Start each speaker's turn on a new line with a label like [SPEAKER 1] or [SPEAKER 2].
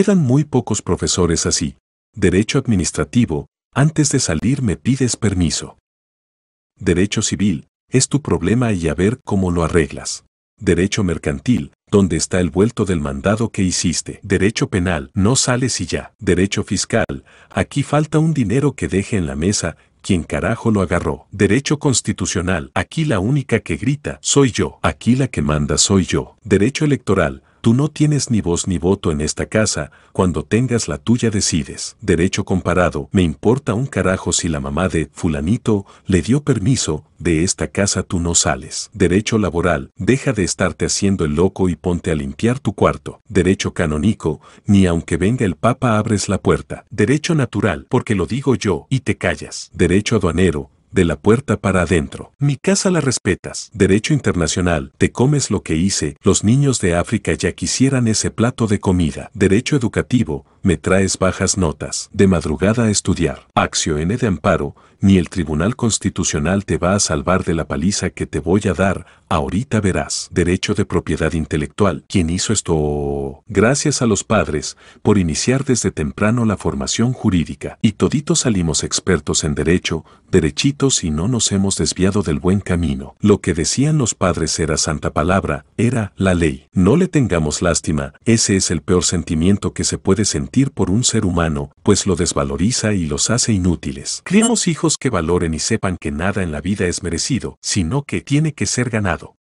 [SPEAKER 1] Quedan muy pocos profesores así. Derecho administrativo, antes de salir me pides permiso. Derecho civil, es tu problema y a ver cómo lo arreglas. Derecho mercantil, donde está el vuelto del mandado que hiciste. Derecho penal, no sales y ya. Derecho fiscal, aquí falta un dinero que deje en la mesa, quien carajo lo agarró. Derecho constitucional, aquí la única que grita, soy yo. Aquí la que manda soy yo. Derecho electoral, Tú no tienes ni voz ni voto en esta casa, cuando tengas la tuya decides. Derecho comparado, me importa un carajo si la mamá de fulanito le dio permiso, de esta casa tú no sales. Derecho laboral, deja de estarte haciendo el loco y ponte a limpiar tu cuarto. Derecho canónico, ni aunque venga el papa abres la puerta. Derecho natural, porque lo digo yo, y te callas. Derecho aduanero, de la puerta para adentro. Mi casa la respetas. Derecho internacional, te comes lo que hice, los niños de África ya quisieran ese plato de comida. Derecho educativo, me traes bajas notas. De madrugada a estudiar. acción N de Amparo, ni el Tribunal Constitucional te va a salvar de la paliza que te voy a dar, ahorita verás. Derecho de propiedad intelectual. ¿Quién hizo esto? Gracias a los padres, por iniciar desde temprano la formación jurídica. Y toditos salimos expertos en derecho, derechitos y no nos hemos desviado del buen camino. Lo que decían los padres era santa palabra, era la ley. No le tengamos lástima, ese es el peor sentimiento que se puede sentir por un ser humano, pues lo desvaloriza y los hace inútiles. Criamos hijos que valoren y sepan que nada en la vida es merecido, sino que tiene que ser ganado.